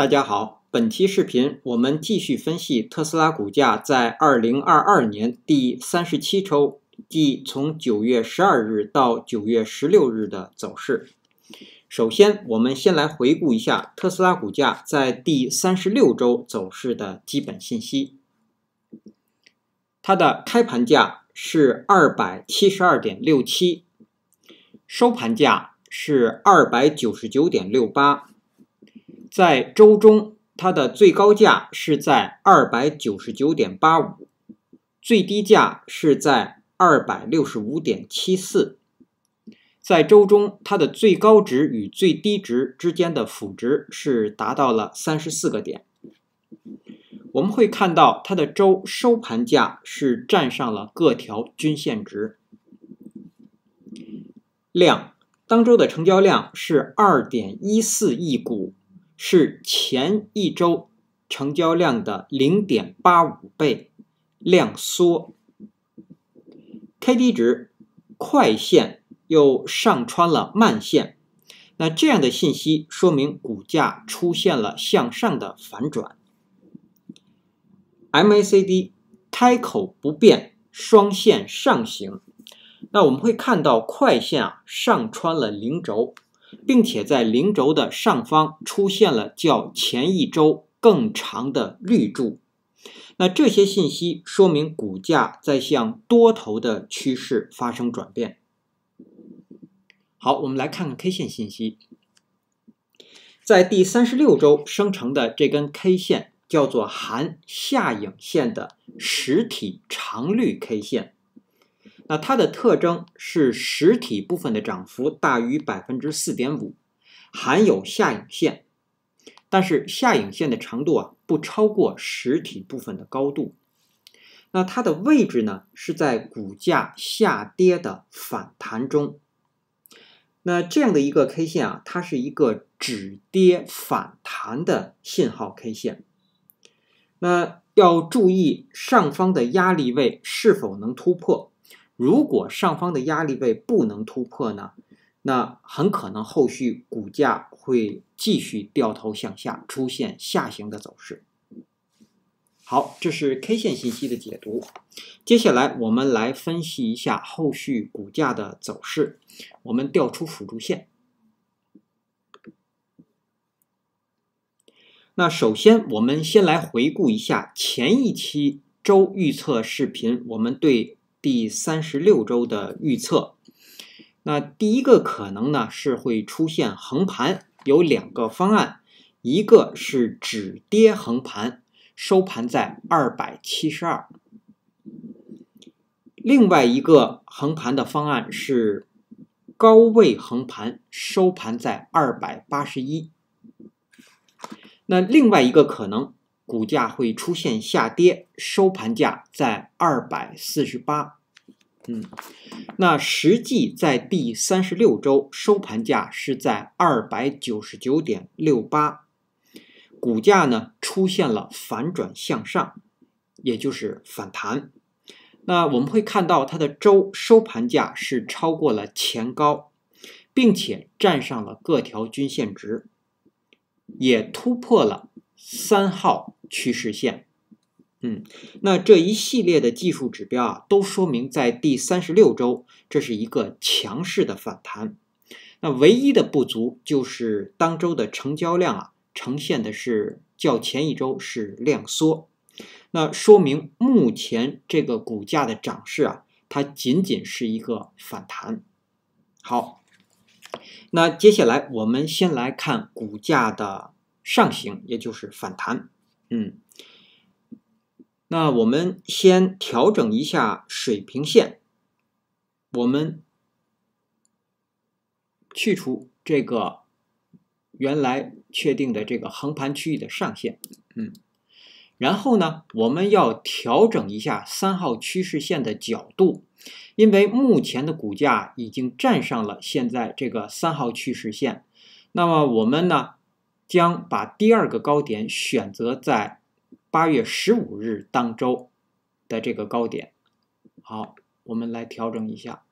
大家好，本期视频我们继续分析特斯拉股价在二零二二年第三十七周，即从九月十二日到九月十六日的走势。首先，我们先来回顾一下特斯拉股价在第三十六周走势的基本信息。它的开盘价是二百七十二点六七，收盘价是二百九十九点六八。在周中，它的最高价是在二百九十九点八五，最低价是在二百六十五点七四。在周中，它的最高值与最低值之间的幅值是达到了三十四个点。我们会看到，它的周收盘价是站上了各条均线值。量，当周的成交量是二点一四亿股。是前一周成交量的零点八五倍，量缩 k d 值快线又上穿了慢线，那这样的信息说明股价出现了向上的反转。MACD 开口不变，双线上行，那我们会看到快线啊上穿了零轴。并且在零轴的上方出现了较前一周更长的绿柱，那这些信息说明股价在向多头的趋势发生转变。好，我们来看看 K 线信息，在第三十六周生成的这根 K 线叫做含下影线的实体长绿 K 线。那它的特征是实体部分的涨幅大于百分之四点五，含有下影线，但是下影线的长度啊不超过实体部分的高度。那它的位置呢是在股价下跌的反弹中。那这样的一个 K 线啊，它是一个止跌反弹的信号 K 线。那要注意上方的压力位是否能突破。如果上方的压力位不能突破呢？那很可能后续股价会继续掉头向下，出现下行的走势。好，这是 K 线信息的解读。接下来我们来分析一下后续股价的走势。我们调出辅助线。那首先，我们先来回顾一下前一期周预测视频，我们对。第三十六周的预测，那第一个可能呢是会出现横盘，有两个方案，一个是止跌横盘，收盘在二百七十二；另外一个横盘的方案是高位横盘，收盘在二百八十一。那另外一个可能。股价会出现下跌，收盘价在二百四十八。嗯，那实际在第三十六周收盘价是在二百九十九点六八，股价呢出现了反转向上，也就是反弹。那我们会看到它的周收盘价是超过了前高，并且站上了各条均线值，也突破了三号。趋势线，嗯，那这一系列的技术指标啊，都说明在第三十六周，这是一个强势的反弹。那唯一的不足就是当周的成交量啊，呈现的是较前一周是量缩，那说明目前这个股价的涨势啊，它仅仅是一个反弹。好，那接下来我们先来看股价的上行，也就是反弹。嗯，那我们先调整一下水平线，我们去除这个原来确定的这个横盘区域的上限，嗯，然后呢，我们要调整一下三号趋势线的角度，因为目前的股价已经站上了现在这个三号趋势线，那么我们呢？将把第二个高点选择在八月十五日当周的这个高点。好，我们来调整一下，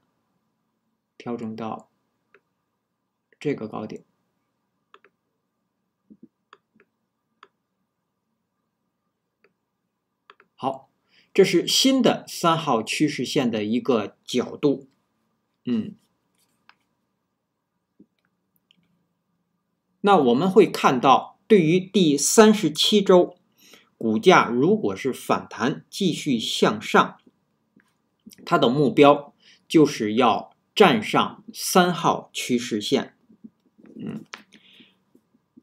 调整到这个高点。好，这是新的三号趋势线的一个角度。嗯。那我们会看到，对于第三十七周，股价如果是反弹继续向上，它的目标就是要站上三号趋势线。嗯，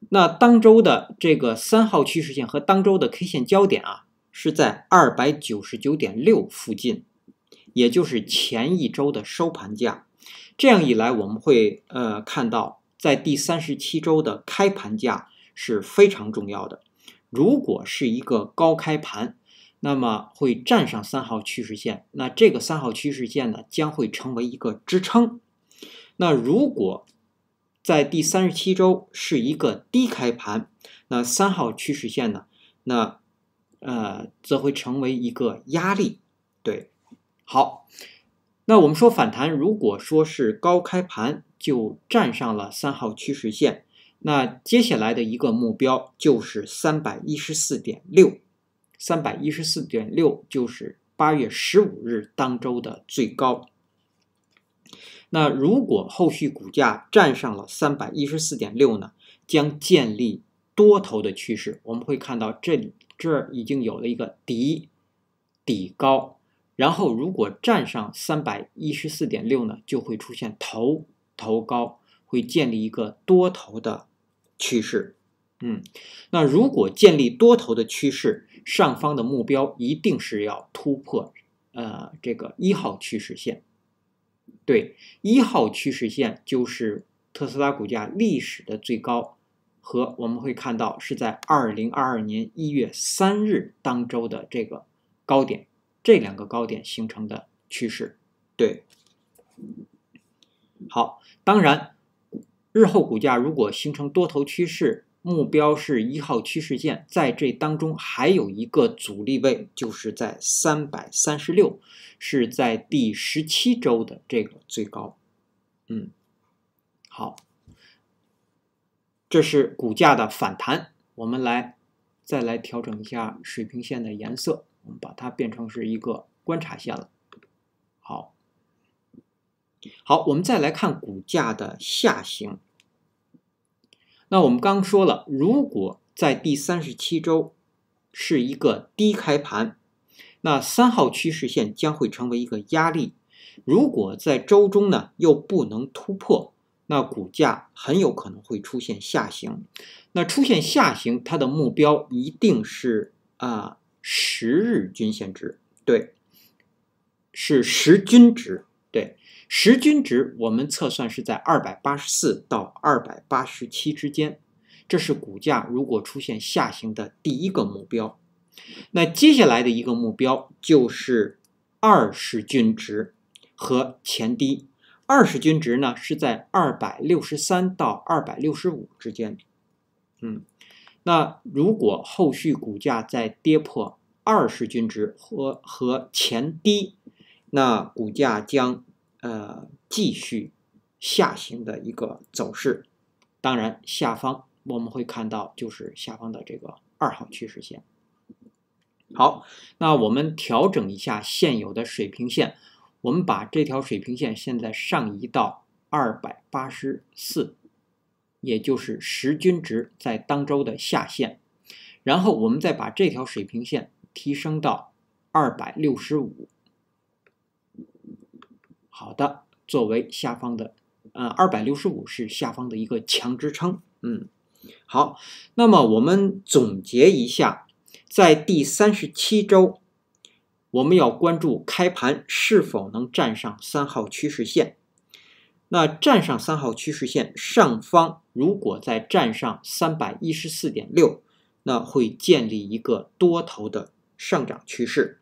那当周的这个三号趋势线和当周的 K 线交点啊，是在二百九十九点六附近，也就是前一周的收盘价。这样一来，我们会呃看到。在第三十七周的开盘价是非常重要的。如果是一个高开盘，那么会站上三号趋势线，那这个三号趋势线呢将会成为一个支撑。那如果在第三十七周是一个低开盘，那三号趋势线呢，那呃则会成为一个压力。对，好，那我们说反弹，如果说是高开盘。就站上了三号趋势线，那接下来的一个目标就是三百一十四点六，三百一十四点六就是八月十五日当周的最高。那如果后续股价站上了三百一十四点六呢，将建立多头的趋势。我们会看到这里，这儿已经有了一个底底高，然后如果站上三百一十四点六呢，就会出现头。头高会建立一个多头的趋势，嗯，那如果建立多头的趋势，上方的目标一定是要突破，呃，这个一号趋势线。对，一号趋势线就是特斯拉股价历史的最高，和我们会看到是在二零二二年一月三日当周的这个高点，这两个高点形成的趋势，对。好，当然，日后股价如果形成多头趋势，目标是一号趋势线。在这当中还有一个阻力位，就是在三百三十六，是在第十七周的这个最高。嗯，好，这是股价的反弹。我们来再来调整一下水平线的颜色，我们把它变成是一个观察线了。好。好，我们再来看股价的下行。那我们刚说了，如果在第三十七周是一个低开盘，那三号趋势线将会成为一个压力。如果在周中呢又不能突破，那股价很有可能会出现下行。那出现下行，它的目标一定是啊十日均线值，对，是十均值。对十均值，我们测算是在二百八十四到二百八十七之间，这是股价如果出现下行的第一个目标。那接下来的一个目标就是二十均值和前低。二十均值呢是在二百六十三到二百六十五之间。嗯，那如果后续股价再跌破二十均值和和前低，那股价将。呃，继续下行的一个走势。当然，下方我们会看到就是下方的这个二号趋势线。好，那我们调整一下现有的水平线，我们把这条水平线现在上移到二百八十四，也就是十均值在当周的下限。然后我们再把这条水平线提升到二百六十五。好的，作为下方的，呃，二百六十五是下方的一个强支撑。嗯，好，那么我们总结一下，在第三十七周，我们要关注开盘是否能站上三号趋势线。那站上三号趋势线上方，如果再站上三百一十四点六，那会建立一个多头的上涨趋势。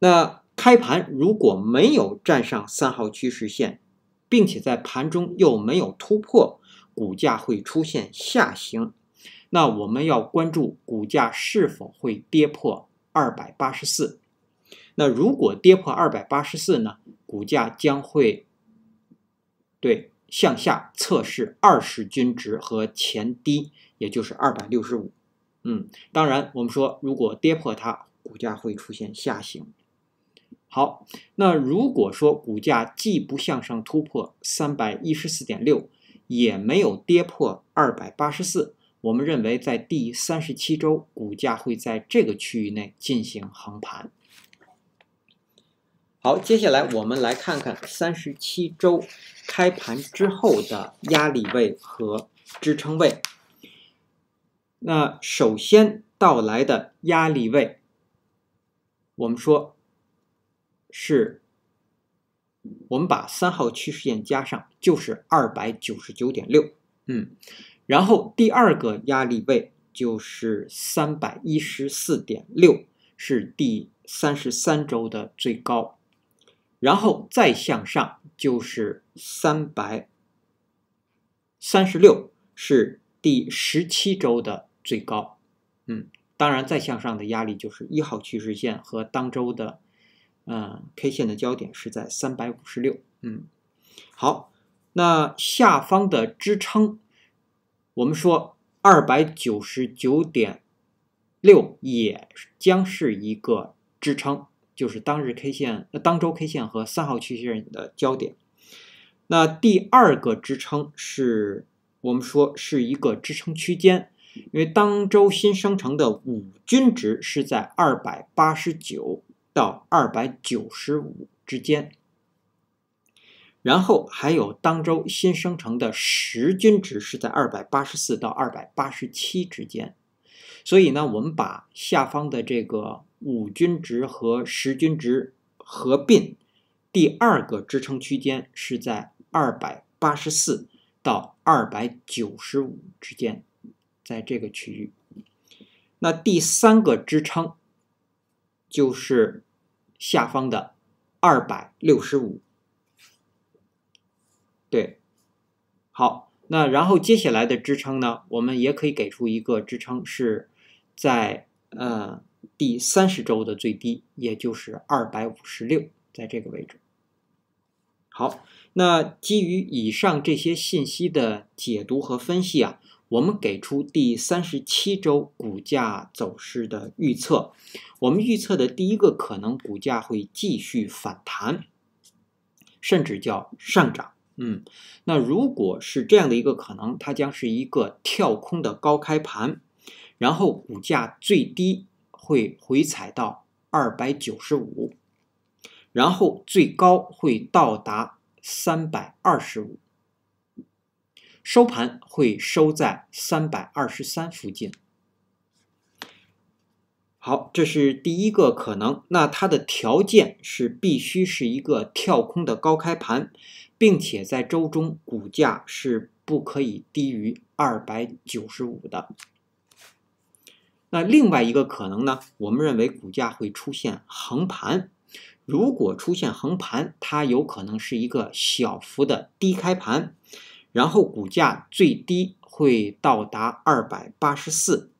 那。开盘如果没有站上三号趋势线，并且在盘中又没有突破，股价会出现下行。那我们要关注股价是否会跌破二百八十四。那如果跌破二百八十四呢？股价将会对向下测试二十均值和前低，也就是二百六十五。嗯，当然，我们说如果跌破它，股价会出现下行。好，那如果说股价既不向上突破三百一十四点六，也没有跌破二百八十四，我们认为在第三十七周，股价会在这个区域内进行横盘。好，接下来我们来看看三十七周开盘之后的压力位和支撑位。那首先到来的压力位，我们说。是我们把三号趋势线加上，就是二百九十九点六，嗯，然后第二个压力位就是三百一十四点六，是第三十三周的最高，然后再向上就是三百三十六，是第十七周的最高，嗯，当然再向上的压力就是一号趋势线和当周的。嗯，K 线的焦点是在三百五十六。嗯，好，那下方的支撑，我们说二百九十九点六也将是一个支撑，就是当日 K 线、当周 K 线和三号趋势线的焦点。那第二个支撑是我们说是一个支撑区间，因为当周新生成的五均值是在二百八十九。到二百九十五之间，然后还有当周新生成的十均值是在二百八十四到二百八十七之间，所以呢，我们把下方的这个五均值和十均值合并，第二个支撑区间是在二百八十四到二百九十五之间，在这个区域，那第三个支撑。就是下方的二百六十五，对，好，那然后接下来的支撑呢，我们也可以给出一个支撑是在呃第三十周的最低，也就是二百五十六，在这个位置。好，那基于以上这些信息的解读和分析啊。我们给出第三十七周股价走势的预测。我们预测的第一个可能，股价会继续反弹，甚至叫上涨。嗯，那如果是这样的一个可能，它将是一个跳空的高开盘，然后股价最低会回踩到二百九十五，然后最高会到达三百二十五。收盘会收在三百二十三附近。好，这是第一个可能。那它的条件是必须是一个跳空的高开盘，并且在周中股价是不可以低于二百九十五的。那另外一个可能呢？我们认为股价会出现横盘。如果出现横盘，它有可能是一个小幅的低开盘。然后股价最低会到达二百八十四，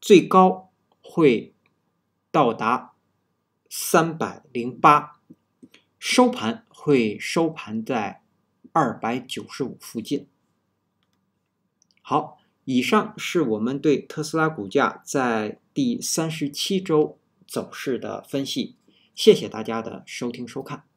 最高会到达三百零八，收盘会收盘在二百九十五附近。好，以上是我们对特斯拉股价在第三十七周走势的分析。谢谢大家的收听收看。